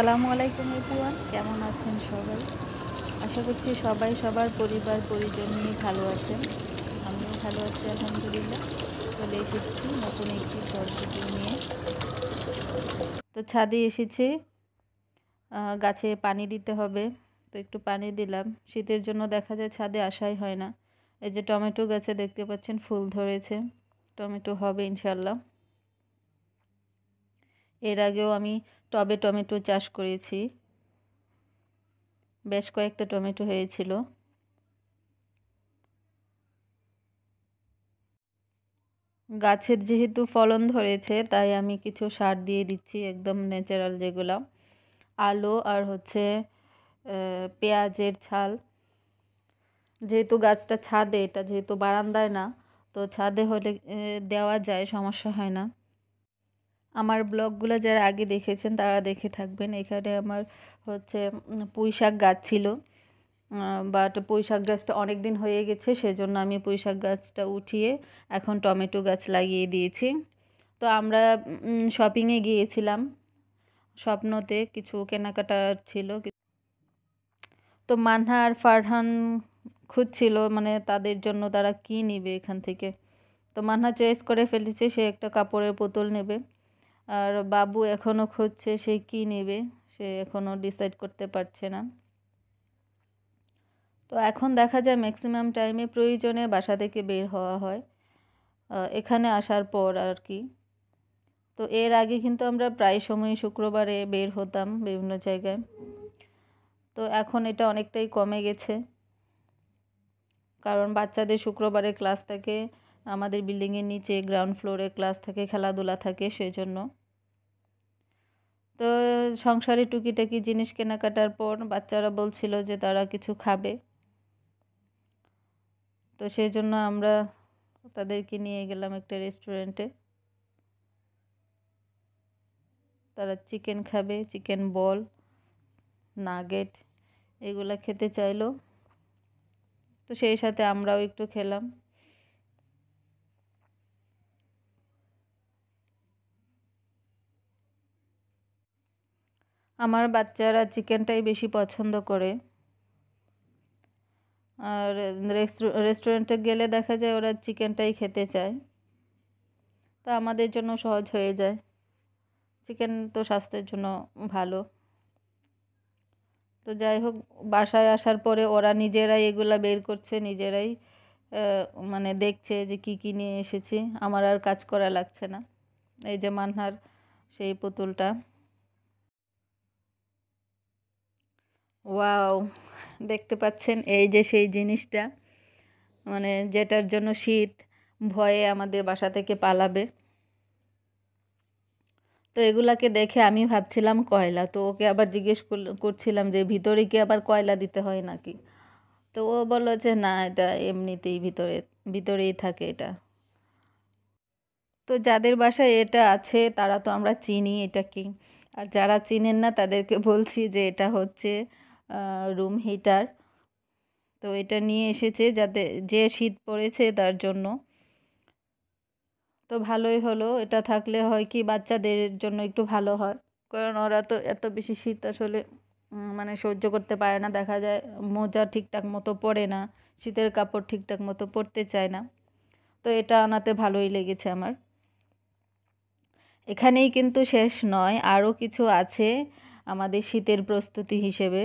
আসসালামু আলাইকুম এভরিওয়ান কেমন আছেন সবাই আশা করছি সবাই সবার পরিবার পরিজন নিয়ে ভালো আছেন আমিও ভালো আছি আলহামদুলিল্লাহ চলে এসেছি নতুন একটি সরস্বতী নিয়ে তো ছাদে এসেছি গাছে পানি দিতে হবে তো একটু পানি দিলাম শীতের জন্য দেখা যায় ছাদে আসাই হয় না এই যে টমেটো গাছে দেখতে পাচ্ছেন ফুল ধরেছে টমেটো হবে ইনশাল্লাহ এর আগেও আমি টবে টমেটো চাষ করেছি বেশ কয়েকটা টমেটো হয়েছিল গাছের যেহেতু ফলন ধরেছে তাই আমি কিছু সার দিয়ে দিচ্ছি একদম ন্যাচারাল যেগুলো আলু আর হচ্ছে পেঁয়াজের ছাল যেহেতু গাছটা ছাদে এটা যেহেতু বারান্দায় না তো ছাদে হলে দেওয়া যায় সমস্যা হয় না আমার ব্লগগুলো যারা আগে দেখেছেন তারা দেখে থাকবেন এখানে আমার হচ্ছে পুঁই শাক গাছ ছিল বাট পুঁইশাক গাছটা অনেক দিন হয়ে গেছে সেজন্য আমি পুঁই শাক গাছটা উঠিয়ে এখন টমেটো গাছ লাগিয়ে দিয়েছি তো আমরা শপিংয়ে গিয়েছিলাম স্বপ্নতে কিছু কেনাকাটা ছিল তো মানহা আর ফারহান খুঁজছিল মানে তাদের জন্য তারা কি নিবে এখান থেকে তো মানহা চয়েস করে ফেলেছে সে একটা কাপড়ের বোতল নেবে আর বাবু এখনও খুঁজছে সে কি নেবে সে এখনও ডিসাইড করতে পারছে না তো এখন দেখা যায় ম্যাক্সিমাম টাইমে প্রয়োজনে বাসা থেকে বের হওয়া হয় এখানে আসার পর আর কি তো এর আগে কিন্তু আমরা প্রায় সময় শুক্রবারে বের হতাম বিভিন্ন জায়গায় তো এখন এটা অনেকটাই কমে গেছে কারণ বাচ্চাদের শুক্রবারে ক্লাস থাকে আমাদের বিল্ডিংয়ের নিচে গ্রাউন্ড ফ্লোরে ক্লাস থাকে খেলাধুলা থাকে সেই জন্য তো সংসারে টুকিটাকি জিনিস কেনাকাটার পর বাচ্চারা বলছিল যে তারা কিছু খাবে তো সেই জন্য আমরা তাদেরকে নিয়ে গেলাম একটা রেস্টুরেন্টে তারা চিকেন খাবে চিকেন বল নাগেট এগুলা খেতে চাইলো তো সেই সাথে আমরাও একটু খেলাম আমার বাচ্চারা চিকেনটাই বেশি পছন্দ করে আর রেস্টুরেন্টে গেলে দেখা যায় ওরা চিকেনটাই খেতে চায় তা আমাদের জন্য সহজ হয়ে যায় চিকেন তো স্বাস্থ্যের জন্য ভালো তো যাই হোক বাসায় আসার পরে ওরা নিজেরাই এগুলা বের করছে নিজেরাই মানে দেখছে যে কি কি নিয়ে এসেছি আমার আর কাজ করা লাগছে না এই যে মান্নার সেই পুতুলটা ওয়াও দেখতে পাচ্ছেন এই যে সেই জিনিসটা মানে যেটার জন্য শীত ভয়ে আমাদের বাসা থেকে পালাবে তো এগুলাকে দেখে আমি ভাবছিলাম কয়লা তো ওকে আবার জিজ্ঞেস করছিলাম যে ভিতরে কি আবার কয়লা দিতে হয় নাকি তো ও বললো যে না এটা এমনিতেই ভিতরে ভিতরেই থাকে এটা তো যাদের বাসায় এটা আছে তারা তো আমরা চিনি এটা কি আর যারা চিনেন না তাদেরকে বলছি যে এটা হচ্ছে রুম হিটার তো এটা নিয়ে এসেছে যাতে যে শীত পড়েছে তার জন্য তো ভালোই হলো এটা থাকলে হয় কি বাচ্চাদের জন্য একটু ভালো হয় কারণ ওরা তো এত বেশি শীত আসলে মানে সহ্য করতে পারে না দেখা যায় মোজা ঠিকঠাক মতো পরে না শীতের কাপড় ঠিকঠাক মতো পরতে চায় না তো এটা আনাতে ভালোই লেগেছে আমার এখানেই কিন্তু শেষ নয় আরও কিছু আছে আমাদের শীতের প্রস্তুতি হিসেবে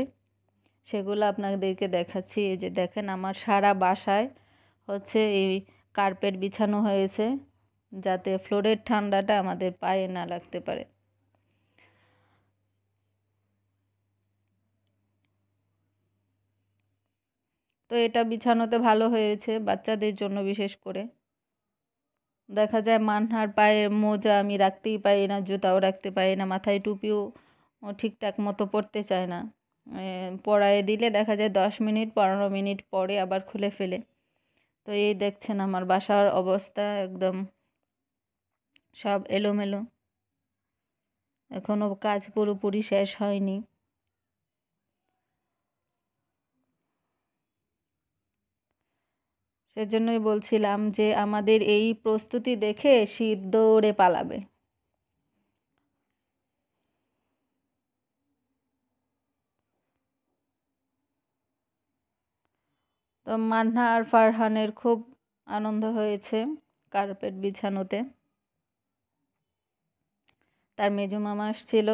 সেগুলো আপনাদেরকে দেখাচ্ছি এই যে দেখেন আমার সারা বাসায় হচ্ছে এই কার্পেট বিছানো হয়েছে যাতে ফ্লোরের ঠান্ডাটা আমাদের পায়ে না লাগতে পারে তো এটা বিছানোতে ভালো হয়েছে বাচ্চাদের জন্য বিশেষ করে দেখা যায় মানহার পায়ে মোজা আমি রাখতেই পারি না জুতাও রাখতে পারি না মাথায় টুপিও ঠিকঠাক মতো পরতে চায় না পড়ায় দিলে দেখা যায় দশ মিনিট পনেরো মিনিট পরে আবার খুলে ফেলে তো এই দেখছেন আমার বাসার অবস্থা একদম সব এলোমেলো এখনও কাজ পুরোপুরি শেষ হয়নি সেজন্যই বলছিলাম যে আমাদের এই প্রস্তুতি দেখে শীত দৌড়ে পালাবে তো মান্না আর ফারহানের খুব আনন্দ হয়েছে কার্পেট বিছানোতে তার মেজু মামা আসছিল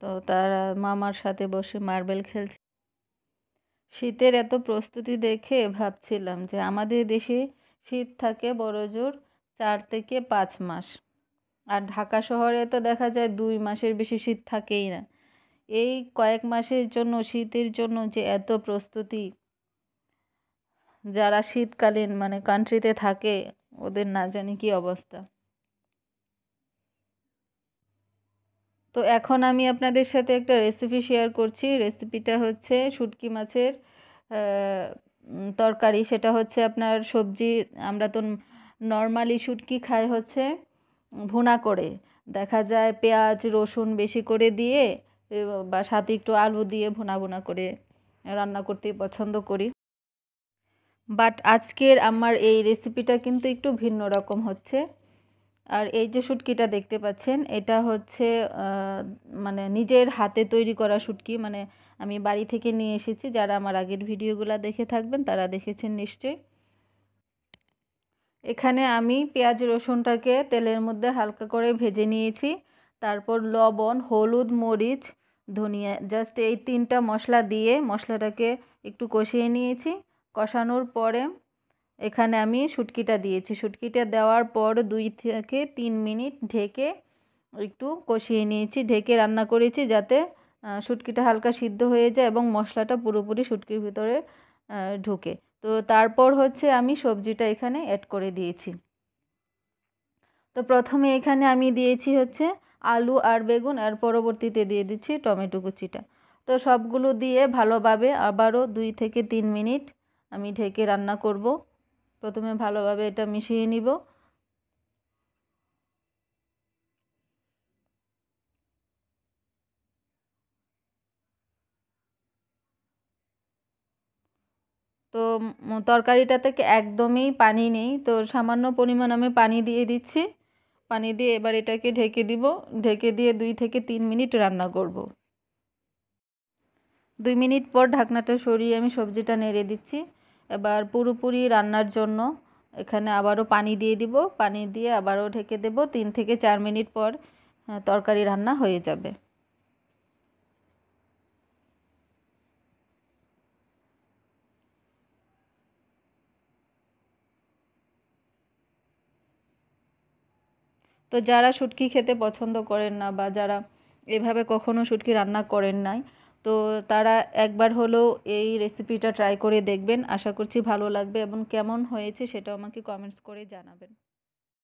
তো তার মামার সাথে বসে মার্বেল খেলছে শীতের এত প্রস্তুতি দেখে ভাবছিলাম যে আমাদের দেশে শীত থাকে বড় জোর চার থেকে পাঁচ মাস আর ঢাকা শহরে তো দেখা যায় দুই মাসের বেশি শীত থাকেই না এই কয়েক মাসের জন্য শীতের জন্য যে এত প্রস্তুতি যারা শীতকালীন মানে কান্ট্রিতে থাকে ওদের না জানি কি অবস্থা তো এখন আমি আপনাদের সাথে একটা রেসিপি শেয়ার করছি রেসিপিটা হচ্ছে শুটকি মাছের তরকারি সেটা হচ্ছে আপনার সবজি আমরা তো নর্মালি শুটকি খাই হচ্ছে ভুনা করে দেখা যায় পেঁয়াজ রসুন বেশি করে দিয়ে বা সাথে একটু আলু দিয়ে ভোনা ভোনা করে রান্না করতে পছন্দ করি বাট আজকের আমার এই রেসিপিটা কিন্তু একটু ভিন্ন রকম হচ্ছে আর এই যে শুটকিটা দেখতে পাচ্ছেন এটা হচ্ছে মানে নিজের হাতে তৈরি করা শুটকি মানে আমি বাড়ি থেকে নিয়ে এসেছি যারা আমার আগের ভিডিওগুলো দেখে থাকবেন তারা দেখেছেন নিশ্চয়ই এখানে আমি পেঁয়াজ রসুনটাকে তেলের মধ্যে হালকা করে ভেজে নিয়েছি তারপর লবণ হলুদ মরিচ ধনিয়া জাস্ট এই তিনটা মশলা দিয়ে মশলাটাকে একটু কষিয়ে নিয়েছি কষানোর পরে এখানে আমি শুটকিটা দিয়েছি শুটকিটা দেওয়ার পর দুই থেকে তিন মিনিট ঢেকে একটু কষিয়ে নিয়েছি ঢেকে রান্না করেছি যাতে শুটকিটা হালকা সিদ্ধ হয়ে যায় এবং মশলাটা পুরোপুরি শুটকির ভিতরে ঢুকে তো তারপর হচ্ছে আমি সবজিটা এখানে অ্যাড করে দিয়েছি তো প্রথমে এখানে আমি দিয়েছি হচ্ছে আলু আর বেগুন আর পরবর্তীতে দিয়ে দিচ্ছি টমেটো কুচিটা তো সবগুলো দিয়ে ভালোভাবে আবারও দুই থেকে তিন মিনিট আমি ঢেকে রান্না করব প্রথমে ভালোভাবে এটা মিশিয়ে নিব তো তরকারিটা থেকে একদমই পানি নেই তো সামান্য পরিমাণ আমি পানি দিয়ে দিচ্ছি পানি দিয়ে এবার এটাকে ঢেকে দিব ঢেকে দিয়ে দুই থেকে তিন মিনিট রান্না করব দুই মিনিট পর ঢাকনাটা সরিয়ে আমি সবজিটা নেড়ে দিচ্ছি এবার পুরোপুরি রান্নার জন্য এখানে আবারও পানি দিয়ে দিব পানি দিয়ে আবারও ঢেকে দেব তিন থেকে চার মিনিট পর হ্যাঁ, তরকারি রান্না হয়ে যাবে তো যারা শুটকি খেতে পছন্দ করেন না বা যারা এভাবে কখনো শুটকি রান্না করেন নাই তো তারা একবার হলেও এই রেসিপিটা ট্রাই করে দেখবেন আশা করছি ভালো লাগবে এবং কেমন হয়েছে সেটাও আমাকে কমেন্টস করে জানাবেন